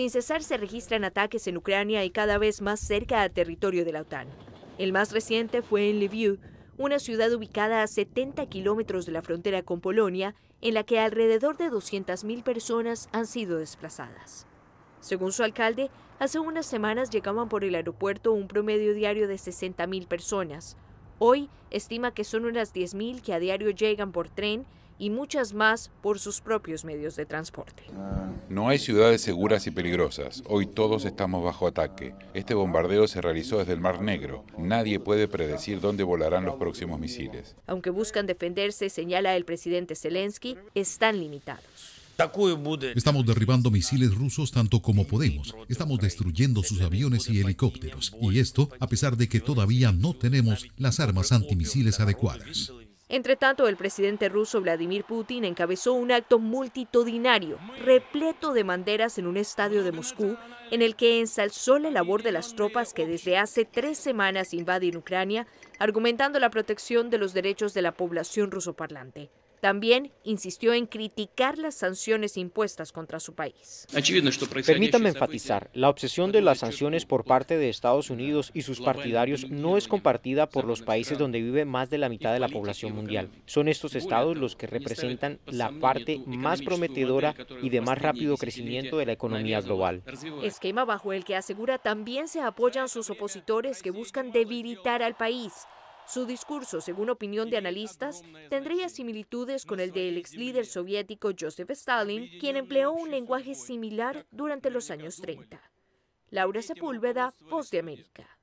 Sin cesar se registran ataques en Ucrania y cada vez más cerca al territorio de la OTAN. El más reciente fue en Lviv, una ciudad ubicada a 70 kilómetros de la frontera con Polonia, en la que alrededor de 200.000 personas han sido desplazadas. Según su alcalde, hace unas semanas llegaban por el aeropuerto un promedio diario de 60.000 personas, Hoy estima que son unas 10.000 que a diario llegan por tren y muchas más por sus propios medios de transporte. No hay ciudades seguras y peligrosas. Hoy todos estamos bajo ataque. Este bombardeo se realizó desde el Mar Negro. Nadie puede predecir dónde volarán los próximos misiles. Aunque buscan defenderse, señala el presidente Zelensky, están limitados. Estamos derribando misiles rusos tanto como podemos. Estamos destruyendo sus aviones y helicópteros. Y esto a pesar de que todavía no tenemos las armas antimisiles adecuadas. Entre tanto, el presidente ruso Vladimir Putin encabezó un acto multitudinario, repleto de banderas en un estadio de Moscú, en el que ensalzó la labor de las tropas que desde hace tres semanas invaden Ucrania, argumentando la protección de los derechos de la población rusoparlante. También insistió en criticar las sanciones impuestas contra su país. Permítame enfatizar, la obsesión de las sanciones por parte de Estados Unidos y sus partidarios no es compartida por los países donde vive más de la mitad de la población mundial. Son estos estados los que representan la parte más prometedora y de más rápido crecimiento de la economía global. Esquema bajo el que asegura también se apoyan sus opositores que buscan debilitar al país su discurso, según opinión de analistas, tendría similitudes con el del ex líder soviético Joseph Stalin, quien empleó un lenguaje similar durante los años 30. Laura Sepúlveda, Voz de América.